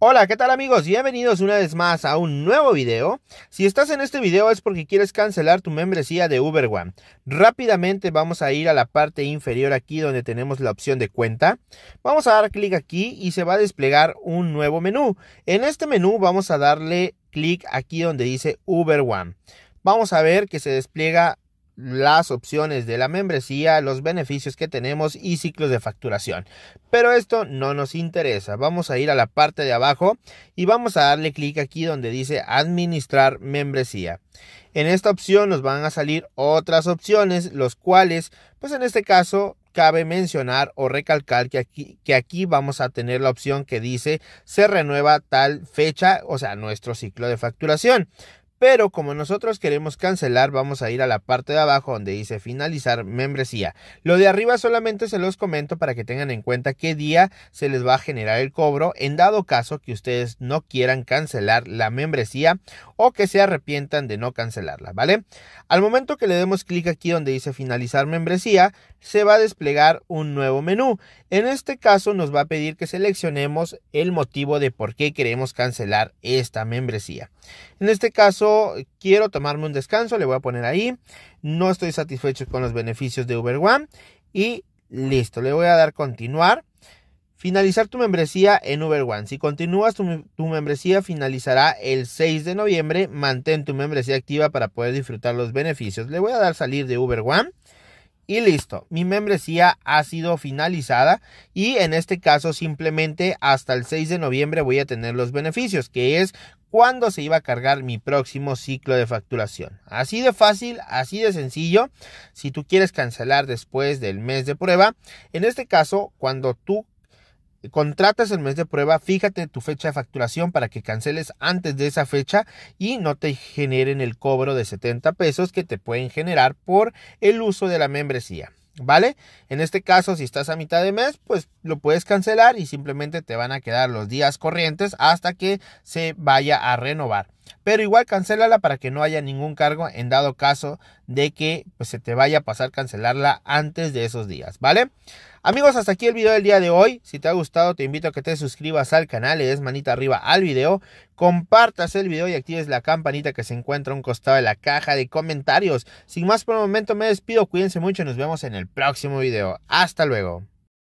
Hola, ¿qué tal amigos? Bienvenidos una vez más a un nuevo video. Si estás en este video es porque quieres cancelar tu membresía de Uber One. Rápidamente vamos a ir a la parte inferior aquí donde tenemos la opción de cuenta. Vamos a dar clic aquí y se va a desplegar un nuevo menú. En este menú vamos a darle clic aquí donde dice Uber One. Vamos a ver que se despliega las opciones de la membresía, los beneficios que tenemos y ciclos de facturación. Pero esto no nos interesa. Vamos a ir a la parte de abajo y vamos a darle clic aquí donde dice administrar membresía. En esta opción nos van a salir otras opciones, los cuales, pues en este caso, cabe mencionar o recalcar que aquí, que aquí vamos a tener la opción que dice se renueva tal fecha, o sea, nuestro ciclo de facturación. Pero como nosotros queremos cancelar, vamos a ir a la parte de abajo donde dice finalizar membresía. Lo de arriba solamente se los comento para que tengan en cuenta qué día se les va a generar el cobro en dado caso que ustedes no quieran cancelar la membresía o que se arrepientan de no cancelarla, ¿vale? Al momento que le demos clic aquí donde dice finalizar membresía, se va a desplegar un nuevo menú. En este caso nos va a pedir que seleccionemos el motivo de por qué queremos cancelar esta membresía. En este caso quiero tomarme un descanso, le voy a poner ahí. No estoy satisfecho con los beneficios de Uber One. Y listo, le voy a dar continuar. Finalizar tu membresía en Uber One. Si continúas tu, tu, membresía finalizará el 6 de noviembre. Mantén tu membresía activa para poder disfrutar los beneficios. Le voy a dar salir de Uber One. Y listo, mi membresía ha sido finalizada y en este caso simplemente hasta el 6 de noviembre voy a tener los beneficios, que es cuándo se iba a cargar mi próximo ciclo de facturación. Así de fácil, así de sencillo, si tú quieres cancelar después del mes de prueba, en este caso, cuando tú contratas el mes de prueba, fíjate tu fecha de facturación para que canceles antes de esa fecha y no te generen el cobro de 70 pesos que te pueden generar por el uso de la membresía. ¿Vale? En este caso, si estás a mitad de mes, pues lo puedes cancelar y simplemente te van a quedar los días corrientes hasta que se vaya a renovar pero igual cancélala para que no haya ningún cargo en dado caso de que pues, se te vaya a pasar cancelarla antes de esos días, ¿vale? Amigos, hasta aquí el video del día de hoy. Si te ha gustado, te invito a que te suscribas al canal, le des manita arriba al video, compartas el video y actives la campanita que se encuentra a un costado de la caja de comentarios. Sin más por el momento, me despido, cuídense mucho y nos vemos en el próximo video. Hasta luego.